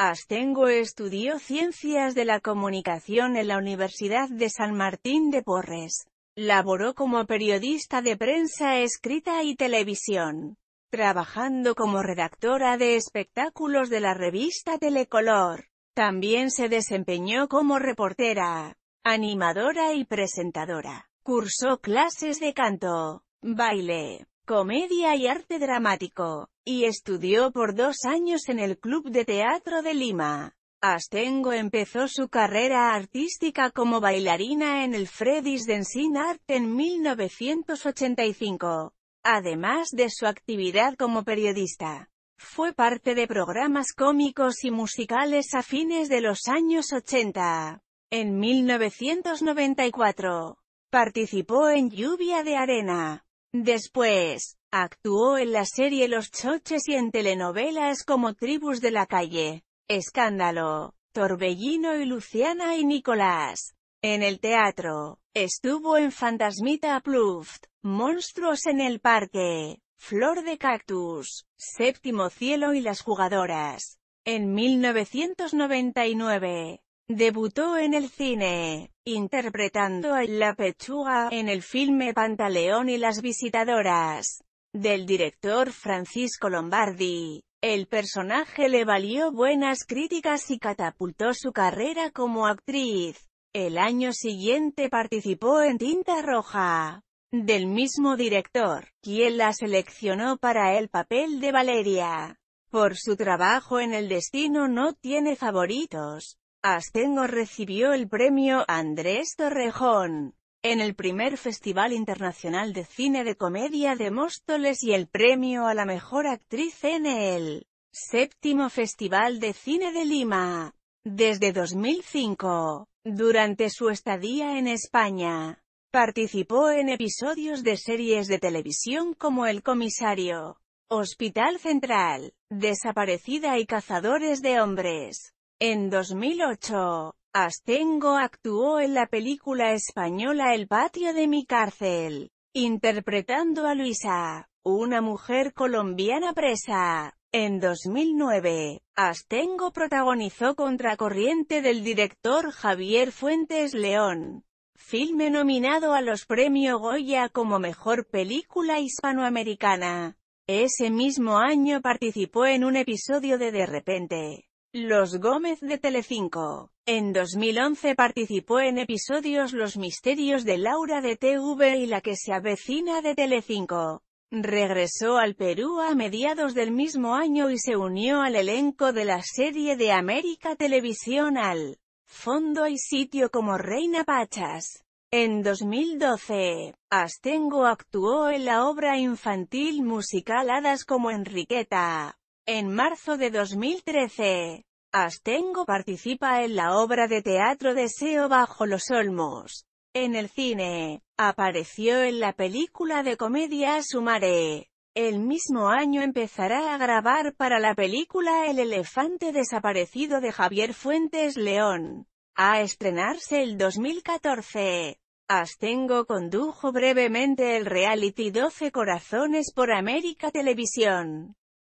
Astengo estudió Ciencias de la Comunicación en la Universidad de San Martín de Porres. Laboró como periodista de prensa escrita y televisión, trabajando como redactora de espectáculos de la revista Telecolor. También se desempeñó como reportera, animadora y presentadora. Cursó clases de canto, baile, comedia y arte dramático, y estudió por dos años en el Club de Teatro de Lima. Astengo empezó su carrera artística como bailarina en el Freddy's Densin Art en 1985, además de su actividad como periodista. Fue parte de programas cómicos y musicales a fines de los años 80. En 1994, participó en Lluvia de Arena, Después, actuó en la serie Los Choches y en telenovelas como Tribus de la Calle, Escándalo, Torbellino y Luciana y Nicolás. En el teatro, estuvo en Fantasmita Pluft, Monstruos en el Parque, Flor de Cactus, Séptimo Cielo y las Jugadoras. En 1999, debutó en el cine, interpretando a La Pechuga, en el filme Pantaleón y las visitadoras, del director Francisco Lombardi. El personaje le valió buenas críticas y catapultó su carrera como actriz. El año siguiente participó en Tinta Roja, del mismo director, quien la seleccionó para el papel de Valeria. Por su trabajo en El Destino no tiene favoritos. Astengo recibió el premio Andrés Torrejón en el primer Festival Internacional de Cine de Comedia de Móstoles y el premio a la mejor actriz en el séptimo Festival de Cine de Lima. Desde 2005, durante su estadía en España, participó en episodios de series de televisión como El Comisario, Hospital Central, Desaparecida y Cazadores de Hombres. En 2008, Astengo actuó en la película española El patio de mi cárcel, interpretando a Luisa, una mujer colombiana presa. En 2009, Astengo protagonizó Contracorriente del director Javier Fuentes León, filme nominado a los premios Goya como Mejor Película Hispanoamericana. Ese mismo año participó en un episodio de De Repente. Los Gómez de Telecinco. En 2011 participó en episodios Los misterios de Laura de TV y La que se avecina de Telecinco. Regresó al Perú a mediados del mismo año y se unió al elenco de la serie de América Televisión al Fondo y Sitio como Reina Pachas. En 2012, Astengo actuó en la obra infantil musical Hadas como Enriqueta. En marzo de 2013, Astengo participa en la obra de teatro Deseo bajo los olmos. En el cine, apareció en la película de comedia Sumare. El mismo año empezará a grabar para la película El elefante desaparecido de Javier Fuentes León, a estrenarse el 2014. Astengo condujo brevemente el reality 12 Corazones por América Televisión.